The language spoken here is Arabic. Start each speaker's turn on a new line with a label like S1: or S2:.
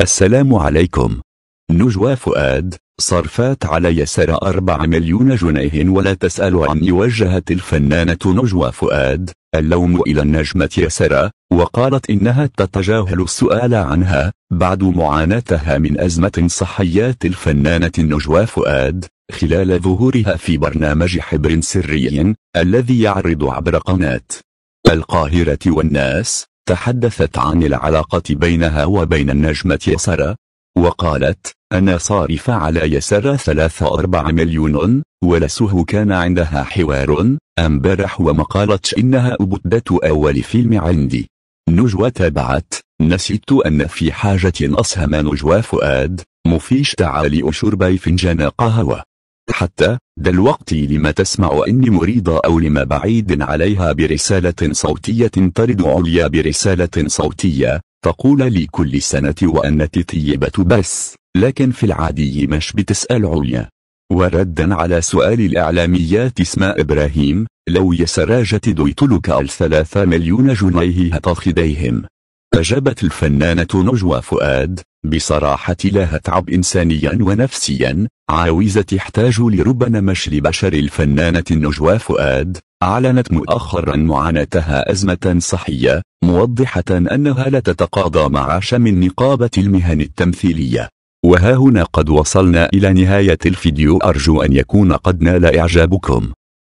S1: السلام عليكم نجوى فؤاد صرفات على يسار أربع مليون جنيه ولا تسأل عني وجهت الفنانة نجوى فؤاد اللوم إلى النجمة يسرى وقالت إنها تتجاهل السؤال عنها بعد معاناتها من أزمة صحيات الفنانة نجوى فؤاد خلال ظهورها في برنامج حبر سري الذي يعرض عبر قناة القاهرة والناس تحدثت عن العلاقة بينها وبين النجمة يسرى وقالت أنا صارف على يسرى ثلاثة أربع مليون ولسه كان عندها حوار أمبارح وما قالتش إنها أبدة أول فيلم عندي نجوى تابعت نسيت أن في حاجة أسهم نجوى فؤاد مفيش تعالي أشربي فنجان قهوة حتى دلوقتي لما تسمع أني مريضة أو لما بعيد عليها برسالة صوتية ترد عليا برسالة صوتية تقول لي كل سنة وأنت طيبة بس لكن في العادي مش بتسأل عليا وردا على سؤال الإعلاميات اسماء إبراهيم لو يسراجة دويتلك الثلاثة مليون جنيه هتاخديهم أجابت الفنانة نجوى فؤاد بصراحة لها تعب إنسانيا ونفسيا عاوزة تحتاج لربنا مش لبشر الفنانة نجوى فؤاد أعلنت مؤخرا معاناتها أزمة صحية موضحة أنها لا تتقاضى معاش من نقابة المهن التمثيلية وها هنا قد وصلنا إلى نهاية الفيديو أرجو أن يكون قد نال إعجابكم